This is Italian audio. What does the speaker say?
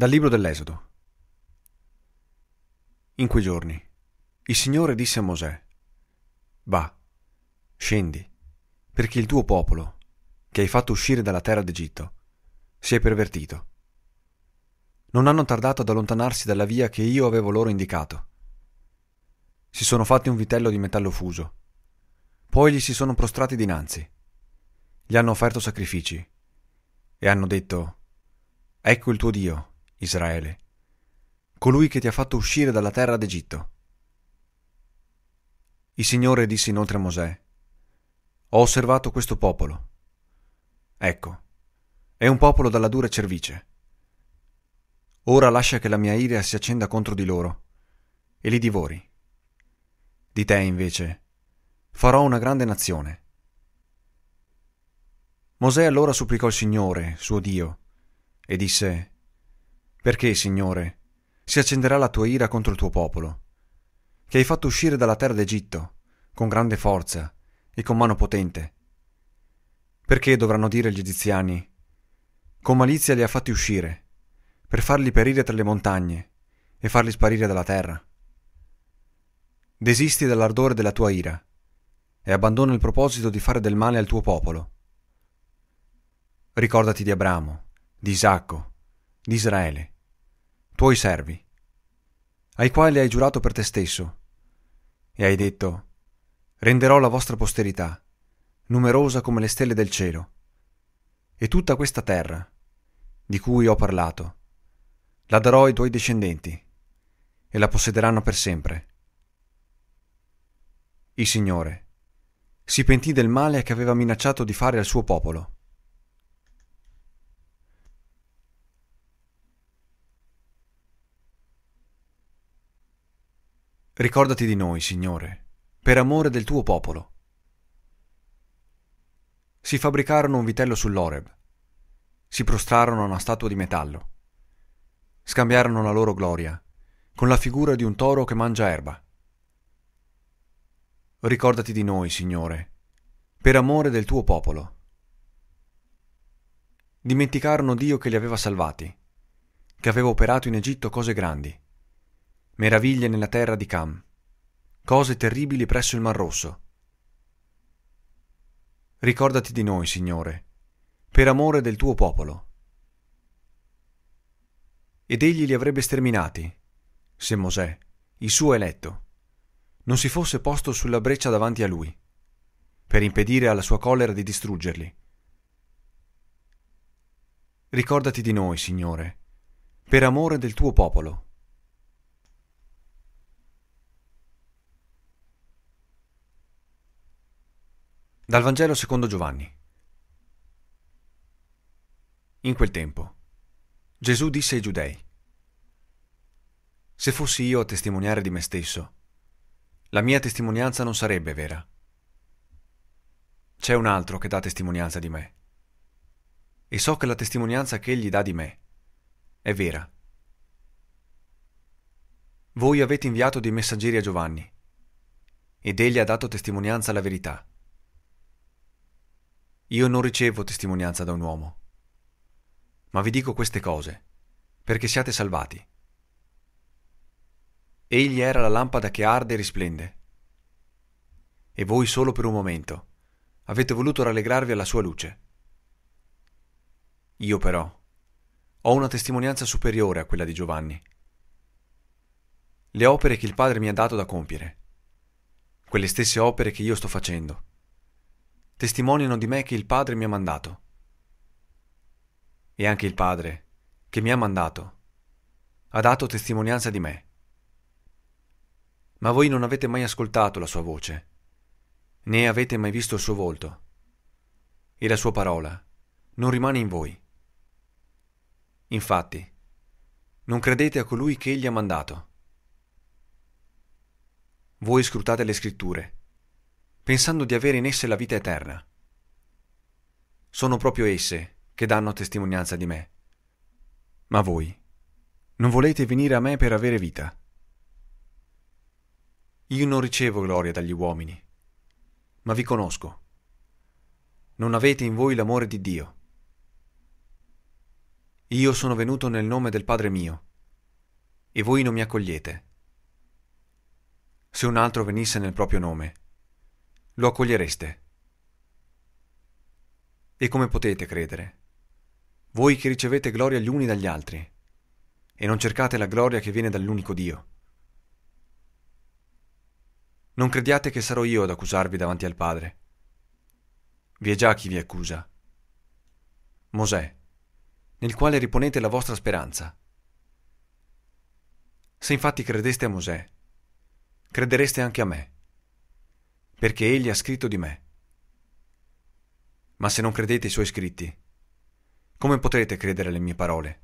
Dal libro dell'Esodo. In quei giorni il Signore disse a Mosè, Va, scendi, perché il tuo popolo, che hai fatto uscire dalla terra d'Egitto, si è pervertito. Non hanno tardato ad allontanarsi dalla via che io avevo loro indicato. Si sono fatti un vitello di metallo fuso. Poi gli si sono prostrati dinanzi. Gli hanno offerto sacrifici. E hanno detto, Ecco il tuo Dio, Israele, colui che ti ha fatto uscire dalla terra d'Egitto. Il Signore disse inoltre a Mosè, ho osservato questo popolo. Ecco, è un popolo dalla dura cervice. Ora lascia che la mia ira si accenda contro di loro e li divori. Di te, invece, farò una grande nazione. Mosè allora supplicò il Signore, suo Dio, e disse, perché, Signore, si accenderà la tua ira contro il tuo popolo, che hai fatto uscire dalla terra d'Egitto, con grande forza e con mano potente? Perché dovranno dire gli egiziani, con malizia li ha fatti uscire, per farli perire tra le montagne e farli sparire dalla terra? Desisti dall'ardore della tua ira e abbandona il proposito di fare del male al tuo popolo. Ricordati di Abramo, di Isacco di Israele, tuoi servi, ai quali hai giurato per te stesso, e hai detto, renderò la vostra posterità, numerosa come le stelle del cielo, e tutta questa terra, di cui ho parlato, la darò ai tuoi discendenti, e la possederanno per sempre. Il Signore si pentì del male che aveva minacciato di fare al suo popolo Ricordati di noi, Signore, per amore del tuo popolo. Si fabbricarono un vitello sull'Oreb, si prostrarono a una statua di metallo, scambiarono la loro gloria con la figura di un toro che mangia erba. Ricordati di noi, Signore, per amore del tuo popolo. Dimenticarono Dio che li aveva salvati, che aveva operato in Egitto cose grandi Meraviglie nella terra di Cam. Cose terribili presso il Mar Rosso. Ricordati di noi, Signore, per amore del tuo popolo. Ed egli li avrebbe sterminati, se Mosè, il suo eletto, non si fosse posto sulla breccia davanti a lui, per impedire alla sua collera di distruggerli. Ricordati di noi, Signore, per amore del tuo popolo. Dal Vangelo secondo Giovanni. In quel tempo Gesù disse ai giudei, Se fossi io a testimoniare di me stesso, la mia testimonianza non sarebbe vera. C'è un altro che dà testimonianza di me, e so che la testimonianza che egli dà di me è vera. Voi avete inviato dei messaggeri a Giovanni, ed egli ha dato testimonianza alla verità. Io non ricevo testimonianza da un uomo. Ma vi dico queste cose, perché siate salvati. Egli era la lampada che arde e risplende. E voi solo per un momento avete voluto rallegrarvi alla sua luce. Io però ho una testimonianza superiore a quella di Giovanni. Le opere che il Padre mi ha dato da compiere, quelle stesse opere che io sto facendo testimoniano di me che il Padre mi ha mandato. E anche il Padre, che mi ha mandato, ha dato testimonianza di me. Ma voi non avete mai ascoltato la sua voce, né avete mai visto il suo volto, e la sua parola non rimane in voi. Infatti, non credete a colui che egli ha mandato. Voi scrutate le scritture pensando di avere in esse la vita eterna. Sono proprio esse che danno testimonianza di me. Ma voi non volete venire a me per avere vita. Io non ricevo gloria dagli uomini, ma vi conosco. Non avete in voi l'amore di Dio. Io sono venuto nel nome del Padre mio, e voi non mi accogliete. Se un altro venisse nel proprio nome, lo accogliereste? E come potete credere? Voi che ricevete gloria gli uni dagli altri, e non cercate la gloria che viene dall'unico Dio. Non crediate che sarò io ad accusarvi davanti al Padre. Vi è già chi vi accusa. Mosè, nel quale riponete la vostra speranza. Se infatti credeste a Mosè, credereste anche a me perché egli ha scritto di me. Ma se non credete i suoi scritti, come potrete credere alle mie parole?